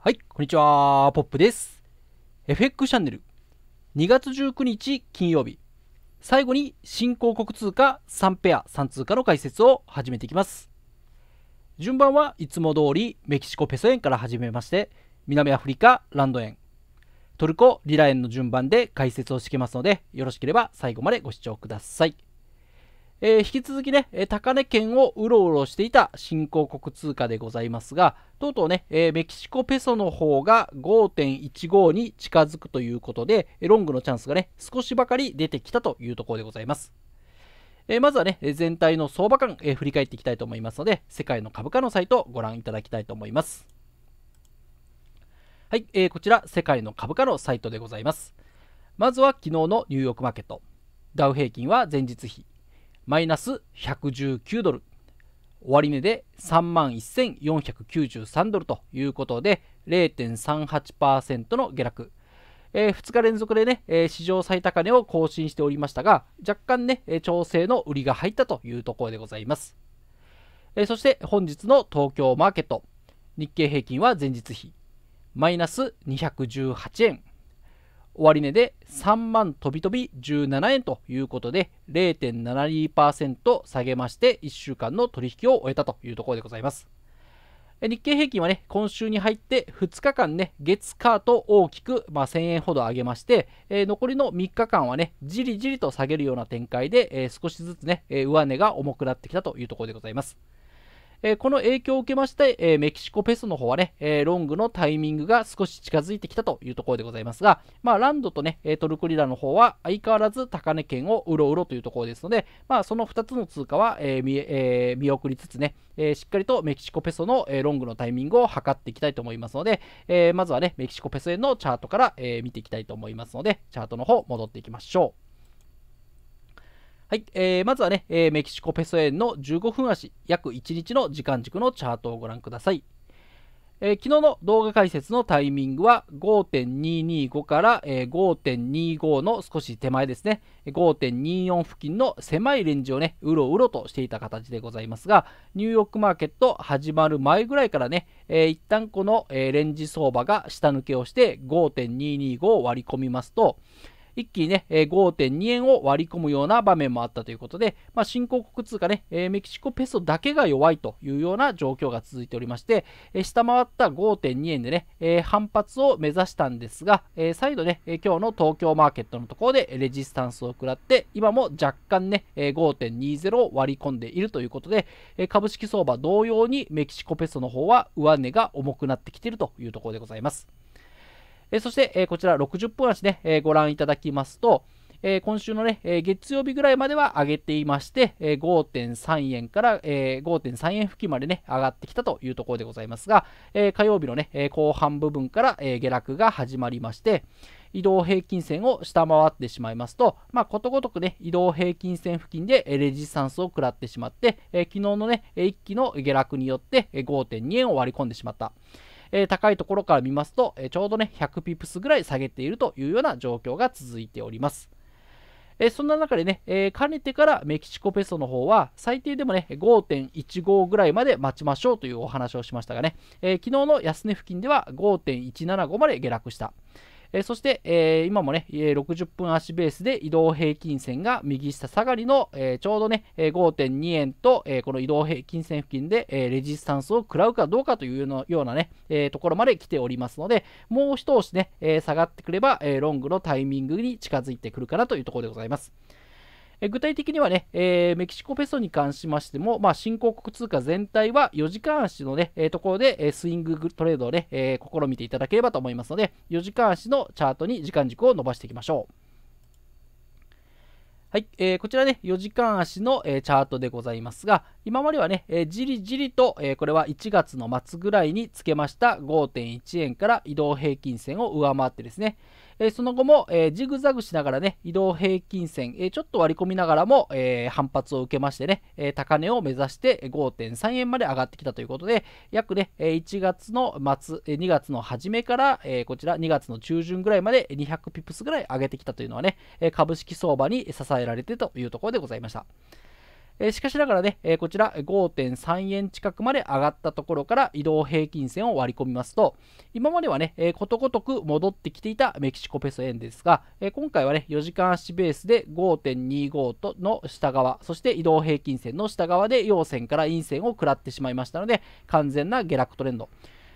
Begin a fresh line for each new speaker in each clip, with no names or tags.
はい、こんにちは、ポップです。FX チャンネル、2月19日金曜日、最後に新興国通貨3ペア3通貨の解説を始めていきます。順番はいつも通りメキシコペソ円から始めまして、南アフリカランド円、トルコリラ円の順番で解説をしてきますので、よろしければ最後までご視聴ください。えー、引き続きね、高値圏をうろうろしていた新興国通貨でございますが、とうとうね、えー、メキシコペソの方が5.15に近づくということで、ロングのチャンスがね、少しばかり出てきたというところでございます。えー、まずはね、全体の相場感、え振り返っていきたいと思いますので、世界の株価のサイトをご覧いただきたいと思います。はい、えこちら、世界の株価のサイトでございます。まずは昨日のニューヨークマーケット。ダウ平均は前日比マイナス119ドル終値で3万1493ドルということで0.38%の下落、えー、2日連続でね、えー、史上最高値を更新しておりましたが若干ね調整の売りが入ったというところでございます、えー、そして本日の東京マーケット日経平均は前日比マイナス218円終値で3万とびとび17円ということで0.72%下げまして1週間の取引を終えたというところでございます日経平均はね今週に入って2日間ね月カート大きく、まあ、1000円ほど上げまして、えー、残りの3日間はねじりじりと下げるような展開で、えー、少しずつね、え上値が重くなってきたというところでございますえー、この影響を受けまして、えー、メキシコペソの方はね、えー、ロングのタイミングが少し近づいてきたというところでございますが、まあ、ランドとね、トルクリラの方は相変わらず高値圏をうろうろというところですので、まあ、その2つの通貨は、え見え見送りつつね、えしっかりとメキシコペソの、えロングのタイミングを測っていきたいと思いますので、えまずはね、メキシコペソ円のチャートから、え見ていきたいと思いますので、チャートの方戻っていきましょう。はい、えー、まずはね、えー、メキシコペソ円の15分足、約1日の時間軸のチャートをご覧ください。えー、昨日の動画解説のタイミングは5.225から、えー、5.25の少し手前ですね5.24付近の狭いレンジをねうろうろとしていた形でございますがニューヨークマーケット始まる前ぐらいからね、えー、一旦この、えー、レンジ相場が下抜けをして5.225を割り込みますと、一気にね、えー、5.2円を割り込むような場面もあったということで、まあ、新興国通貨ね、えー、メキシコペソだけが弱いというような状況が続いておりまして、えー、下回った5.2円でね、え反発を目指したんですが、え再度ね、え今日の東京マーケットのところでレジスタンスを食らって、今も若干ね、え5.20を割り込んでいるということで、え株式相場同様にメキシコペソの方は上値が重くなってきているというところでございます。えそして、えこちら60分足ね、えご覧いただきますと、え今週のね、え月曜日ぐらいまでは上げていまして、え5.3円から、え5.3円付近までね、上がってきたというところでございますが、え火曜日のね、え後半部分から、え下落が始まりまして、移動平均線を下回ってしまいますと、まあ、ことごとくね、移動平均線付近でレジスタンスを食らってしまって、えー、昨日のね、一気の下落によって5.2円を割り込んでしまった。えー、高いところから見ますと、えー、ちょうどね、100ピプスぐらい下げているというような状況が続いております。えそんな中でね、えー、かねてからメキシコペソの方は最低でもね、5.15ぐらいまで待ちましょうというお話をしましたがね、えー、昨日の安値付近では5.175まで下落した。えー、そして、えー、今もね、60分足ベースで移動平均線が右下下がりの、えー、ちょうどね、5.2円と、えー、この移動平均線付近で、えー、レジスタンスを食らうかどうかというようなね、えー、ところまで来ておりますので、もう一押しね、えー、下がってくれば、えー、ロングのタイミングに近づいてくるかなというところでございます。え具体的にはね、えメキシコペソに関しましても、まあ、新興国通貨全体は4時間足のね、えところで、えスイングトレードをね、え試みていただければと思いますので、4時間足のチャートに時間軸を伸ばしていきましょう。はい、えー、こちらね、4時間足の、えー、チャートでございますが、今まではね、えー、じりじりと、えー、これは1月の末ぐらいにつけました5.1円から移動平均線を上回ってですね、えその後も、えジグザグしながらね、移動平均線、えちょっと割り込みながらも、え反発を受けましてね、え高値を目指して5.3円まで上がってきたということで、約ね、1月の末、2月の初めから、えこちら2月の中旬ぐらいまで200ピプスぐらい上げてきたというのはね、株式相場に支えられてというところでございました。えー、しかしながらね、えー、こちら5.3円近くまで上がったところから移動平均線を割り込みますと、今まではね、えー、ことごとく戻ってきていたメキシコペソ円ですが、え今回はね、4時間足ベースで5.25との下側、そして移動平均線の下側で陽線から陰線を食らってしまいましたので、完全な下落トレンド。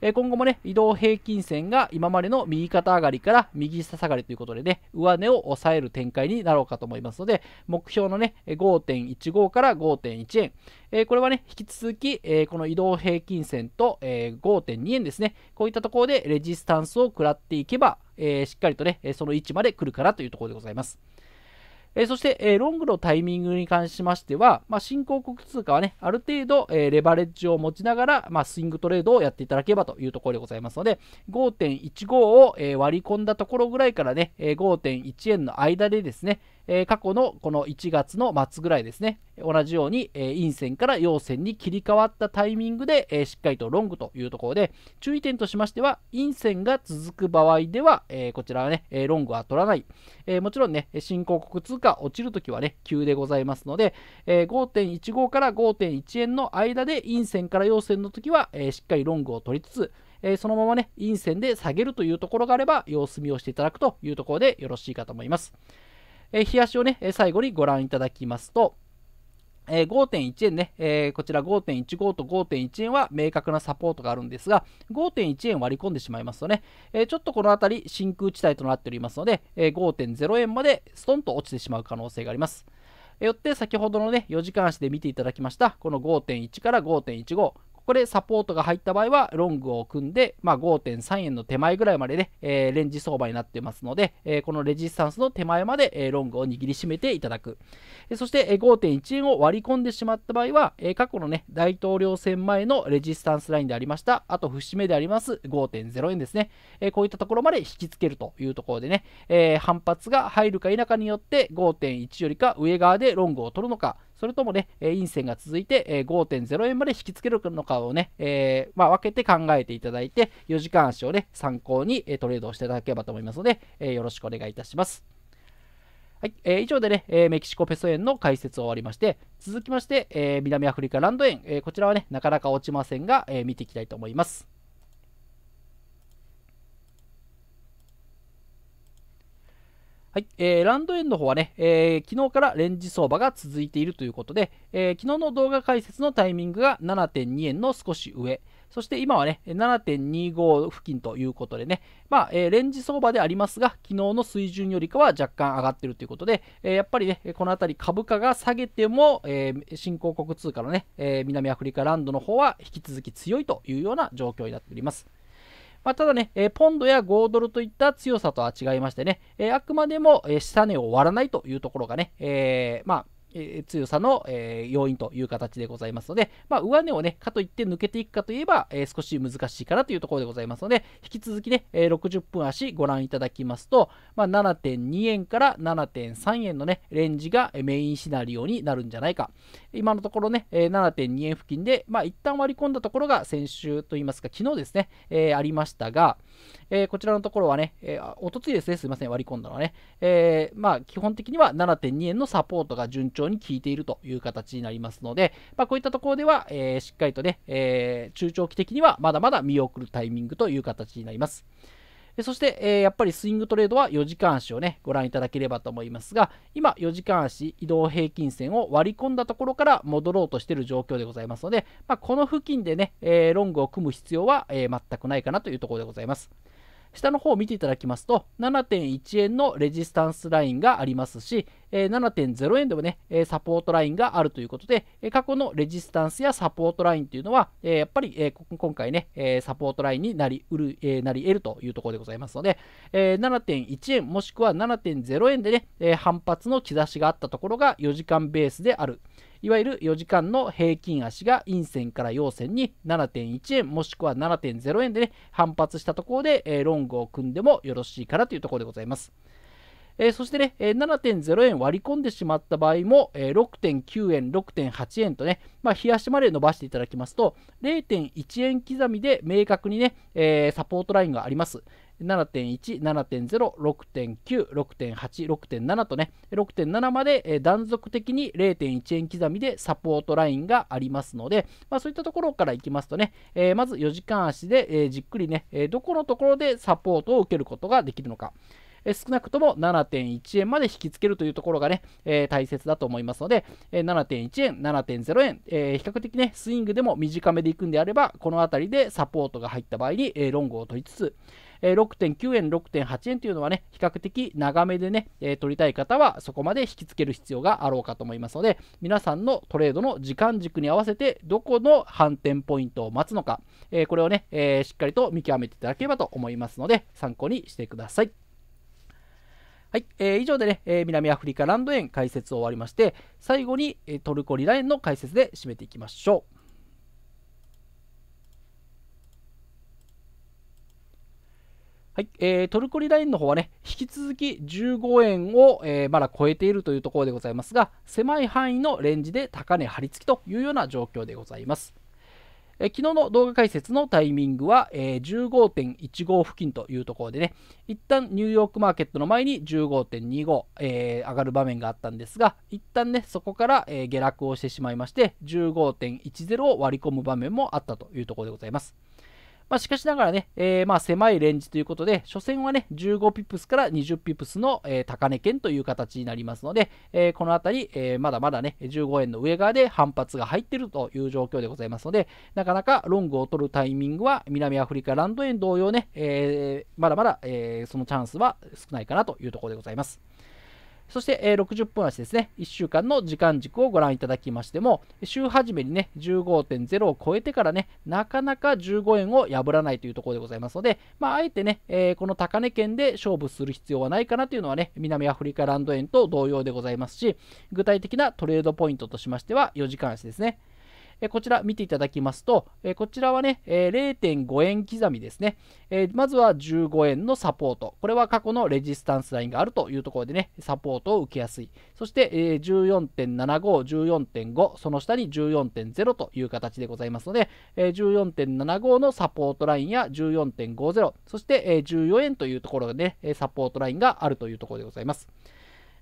え今後もね、移動平均線が今までの右肩上がりから右下下がりということでね、上値を抑える展開になろうかと思いますので、目標のね、5.15から5.1円、これはね、引き続き、えこの移動平均線と、え5.2円ですね、こういったところでレジスタンスを食らっていけば、えしっかりとね、その位置まで来るかなというところでございます。えそして、えロングのタイミングに関しましては、まあ、新興国通貨はね、ある程度、えレバレッジを持ちながら、まあ、スイングトレードをやっていただければというところでございますので、5.15を、え割り込んだところぐらいからね、え5.1円の間でですね、え過去のこの1月の末ぐらいですね、同じように、え陰線から陽線に切り替わったタイミングで、えしっかりとロングというところで、注意点としましては、陰線が続く場合では、えこちらはね、ロングは取らない。えもちろんね、新興国通貨落ちるときはね、急でございますので、え5.15から5.1円の間で陰線から陽線のときは、えしっかりロングを取りつつ、えそのままね、陰線で下げるというところがあれば、様子見をしていただくというところでよろしいかと思います。え冷やしをね、最後にご覧いただきますと、えー、5.1円ね、えー、こちら5.15と5.1円は明確なサポートがあるんですが、5.1円割り込んでしまいますとね、えー、ちょっとこの辺り真空地帯となっておりますので、え5.0円までストンと落ちてしまう可能性があります。よって先ほどのね、4時間足で見ていただきました、この5.1から5.15、これサポートが入った場合はロングを組んで、まあ、5.3円の手前ぐらいまでね、えー、レンジ相場になってますので、えー、このレジスタンスの手前まで、えー、ロングを握りしめていただく、えそして、え5.1円を割り込んでしまった場合は、え過去のね大統領選前のレジスタンスラインでありましたあと節目であります5.0円ですね、えこういったところまで引きつけるというところでね、え反発が入るか否かによって5.1よりか上側でロングを取るのかそれともね、陰線が続いて5.0円まで引きつけるのかをね、えー、まあ、分けて考えていただいて、4時間足をね、参考にトレードをしていただければと思いますので、えよろしくお願いいたします。はい、えー、以上でね、えー、メキシコペソ円の解説を終わりまして、続きまして、えー、南アフリカランド円、えこちらはね、なかなか落ちませんが、え見ていきたいと思います。はい、えー、ランド円の方はね、えー、昨日からレンジ相場が続いているということで、えー、昨日の動画解説のタイミングが7.2円の少し上、そして今はね、7.25付近ということでね、まあ、えー、レンジ相場でありますが、昨日の水準よりかは若干上がってるということで、えー、やっぱりね、このあたり株価が下げても、えー、新興国通貨のね、え南アフリカランドの方は引き続き強いというような状況になっております。まあ、ただね、えポンドや5ドルといった強さとは違いましてね、えあくまでも、え下値を割らないというところがね、えまあ、え強さの、え要因という形でございますので、まあ、上値をね、かといって抜けていくかといえば、え少し難しいかなというところでございますので、引き続きね、え60分足ご覧いただきますと、まあ、7.2円から7.3円のね、レンジがメインシナリオになるんじゃないか。今のところね、え7.2円付近で、まあ、一旦割り込んだところが先週といいますか、昨日ですね、えありましたが、えこちらのところはね、えー、おとついですね、すいません、割り込んだのはね、えまあ、基本的には7.2円のサポートが順調長に効いているという形になりますので、まあ、こういったところでは、えー、しっかりとね、えー、中長期的にはまだまだ見送るタイミングという形になります。そして、えー、やっぱりスイングトレードは4時間足をね、ご覧いただければと思いますが、今、4時間足移動平均線を割り込んだところから戻ろうとしている状況でございますので、まあ、この付近でね、えー、ロングを組む必要は、えー、全くないかなというところでございます。下の方を見ていただきますと、7.1円のレジスタンスラインがありますし、え7.0円でもね、えサポートラインがあるということで、え過去のレジスタンスやサポートラインというのは、えやっぱり、え今回ね、えサポートラインになりうる、えなり得るというところでございますので、え7.1円もしくは7.0円でね、え反発の兆しがあったところが4時間ベースである。いわゆる4時間の平均足が陰線から陽線に7.1円もしくは7.0円でね、反発したところで、えロングを組んでもよろしいかなというところでございます。えー、そしてね、7.0円割り込んでしまった場合も、えー、6.9円、6.8円とね、まあ、冷やしまで伸ばしていただきますと、0.1円刻みで明確にね、えー、サポートラインがあります。7.1、7.0、6.9、6.8、6.7とね、6.7まで断続的に0.1円刻みでサポートラインがありますので、まあ、そういったところからいきますとね、まず4時間足で、じっくりね、どこのところでサポートを受けることができるのか。え少なくとも7.1円まで引き付けるというところがね、え大切だと思いますので、え7.1円、7.0円、え比較的ね、スイングでも短めでいくんであれば、この辺りでサポートが入った場合に、えロングを取りつつ、え6.9円、6.8円というのはね、比較的長めでね、え取りたい方はそこまで引き付ける必要があろうかと思いますので、皆さんのトレードの時間軸に合わせて、どこの反転ポイントを待つのか、えこれをね、えしっかりと見極めていただければと思いますので、参考にしてください。はい、えー、以上でね、えー、南アフリカランド園解説を終わりまして、最後に、えー、トルコリラ園の解説で締めていきましょう。はい、えー、トルコリラインの方はね、引き続き15円を、えー、まだ超えているというところでございますが、狭い範囲のレンジで高値張り付きというような状況でございます。え昨日の動画解説のタイミングは、え15.15付近というところでね、一旦ニューヨークマーケットの前に15.25、え上がる場面があったんですが、一旦ね、そこから、え下落をしてしまいまして、15.10を割り込む場面もあったというところでございます。まあ、しかしながらね、えー、まあ狭いレンジということで、初戦はね、15ピプスから20ピプスの、えー、高値圏という形になりますので、えー、このあたり、えー、まだまだね、15円の上側で反発が入っているという状況でございますので、なかなかロングを取るタイミングは、南アフリカランド円同様ね、えー、まだまだ、えー、そのチャンスは少ないかなというところでございます。そして、え60分足ですね、1週間の時間軸をご覧いただきましても、週初めにね、15.0を超えてからね、なかなか15円を破らないというところでございますので、まあ、あえてね、えー、この高値圏で勝負する必要はないかなというのはね、南アフリカランド円と同様でございますし、具体的なトレードポイントとしましては、4時間足ですね。こちら見ていただきますと、こちらはね、0.5円刻みですね、まずは15円のサポート。これは過去のレジスタンスラインがあるというところでね、サポートを受けやすい。そして、14.75、14.5、その下に14.0という形でございますので、14.75のサポートラインや14.50、そして、14円というところでね、サポートラインがあるというところでございます。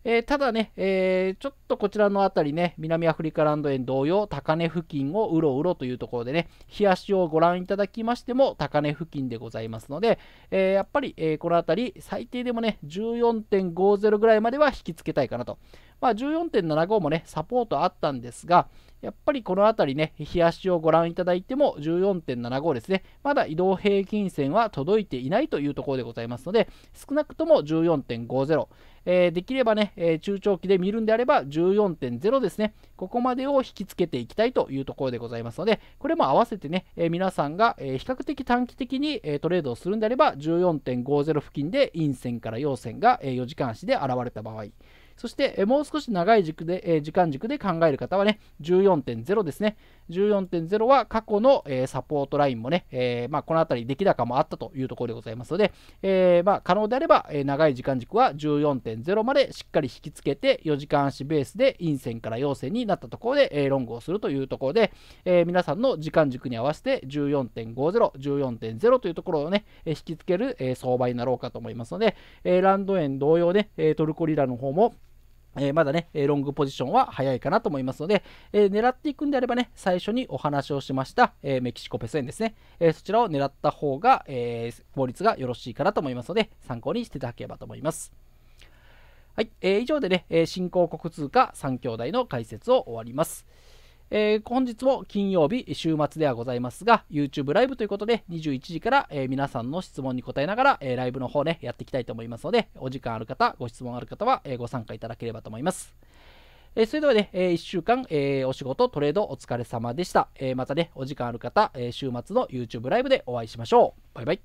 えー、ただね、えー、ちょっとこちらの辺りね、南アフリカランド園同様、高値付近をうろうろというところでね、日足をご覧いただきましても、高値付近でございますので、えー、やっぱり、えこの辺り、最低でもね、14.50ぐらいまでは引きつけたいかなと。まあ、14.75もね、サポートあったんですが、やっぱりこの辺りね、日足をご覧いただいても14.75ですね、まだ移動平均線は届いていないというところでございますので、少なくとも14.50、えー、できればね、えー、中長期で見るんであれば14.0ですね、ここまでを引きつけていきたいというところでございますので、これも合わせてね、えー、皆さんが、え比較的短期的に、えトレードをするんであれば、14.50付近で陰線から陽線が、え4時間足で現れた場合、そして、もう少し長い軸で、時間軸で考える方はね、14.0ですね。14.0は過去の、サポートラインもね、えまあ、この辺り出来高もあったというところでございますので、えまあ、可能であれば、長い時間軸は14.0までしっかり引き付けて、4時間足ベースで陰線から陽線になったところで、ロングをするというところで、え皆さんの時間軸に合わせて14.50、14.0というところをね、引き付ける、相場になろうかと思いますので、ランドン同様ね、トルコリラの方もえー、まだね、ロングポジションは早いかなと思いますので、えー、狙っていくんであればね、最初にお話をしました、えー、メキシコペソ円ですね、えそちらを狙った方が、え効率がよろしいかなと思いますので、参考にしていただければと思います。はい、え以上でね、新興国通貨3兄弟の解説を終わります。えー、本日も金曜日、週末ではございますが、YouTube ライブということで、21時から、えー、皆さんの質問に答えながら、えー、ライブの方ね、やっていきたいと思いますので、お時間ある方、ご質問ある方は、えご参加いただければと思います。えそれではね、え1週間、えお仕事、トレードお疲れ様でした。えまたね、お時間ある方、え週末の YouTube ライブでお会いしましょう。バイバイ。